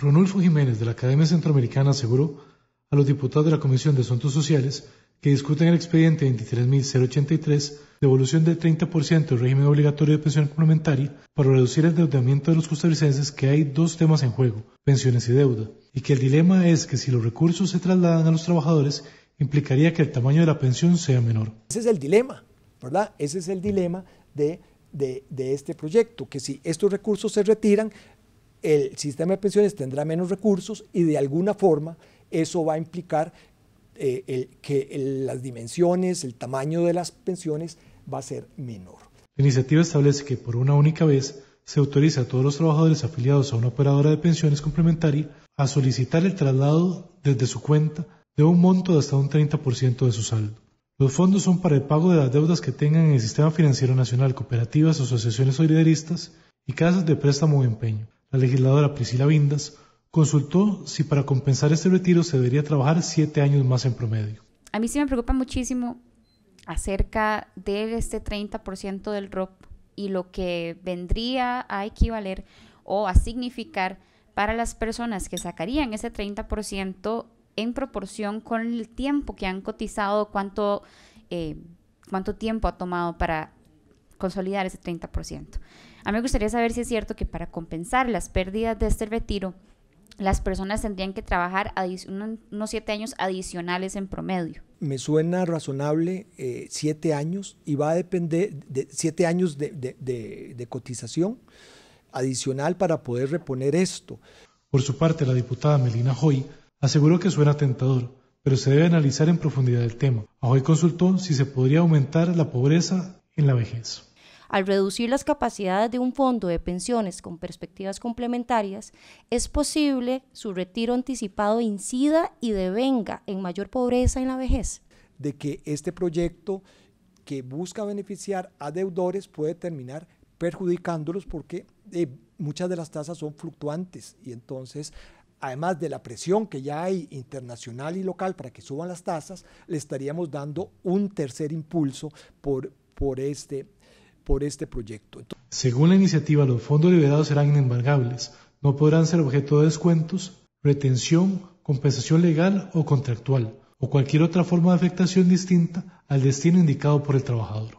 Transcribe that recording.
Ronulfo Jiménez de la Academia Centroamericana aseguró a los diputados de la Comisión de Asuntos Sociales que discuten el expediente 23.083 devolución del 30% del régimen obligatorio de pensión complementaria para reducir el endeudamiento de los costarricenses que hay dos temas en juego, pensiones y deuda, y que el dilema es que si los recursos se trasladan a los trabajadores implicaría que el tamaño de la pensión sea menor. Ese es el dilema, ¿verdad? Ese es el dilema de este proyecto, que si estos recursos se retiran, el sistema de pensiones tendrá menos recursos y de alguna forma eso va a implicar eh, que las dimensiones, el tamaño de las pensiones va a ser menor. La iniciativa establece que por una única vez se autoriza a todos los trabajadores afiliados a una operadora de pensiones complementaria a solicitar el traslado desde su cuenta de un monto de hasta un 30% de su saldo. Los fondos son para el pago de las deudas que tengan en el Sistema Financiero Nacional, cooperativas, asociaciones solidaristas y casas de préstamo o empeño. La legisladora Priscila Vindas consultó si para compensar este retiro se debería trabajar siete años más en promedio. A mí sí me preocupa muchísimo acerca de este 30% del ROP y lo que vendría a equivaler o a significar para las personas que sacarían ese 30% en proporción con el tiempo que han cotizado, cuánto, eh, cuánto tiempo ha tomado para consolidar ese 30%. A mí me gustaría saber si es cierto que para compensar las pérdidas de este retiro, las personas tendrían que trabajar unos siete años adicionales en promedio. Me suena razonable eh, siete años y va a depender de siete años de, de cotización adicional para poder reponer esto. Por su parte, la diputada Melina Hoy aseguró que suena tentador, pero se debe analizar en profundidad el tema. Hoy consultó si se podría aumentar la pobreza en la vejez. Al reducir las capacidades de un fondo de pensiones con perspectivas complementarias, es posible su retiro anticipado incida y devenga en mayor pobreza en la vejez. De que este proyecto que busca beneficiar a deudores puede terminar perjudicándolos porque eh, muchas de las tasas son fluctuantes y entonces además de la presión que ya hay internacional y local para que suban las tasas, le estaríamos dando un tercer impulso por, por este este proyecto. Según la iniciativa, los fondos liberados serán inembargables, no podrán ser objeto de descuentos, retención, compensación legal o contractual, o cualquier otra forma de afectación distinta al destino indicado por el trabajador.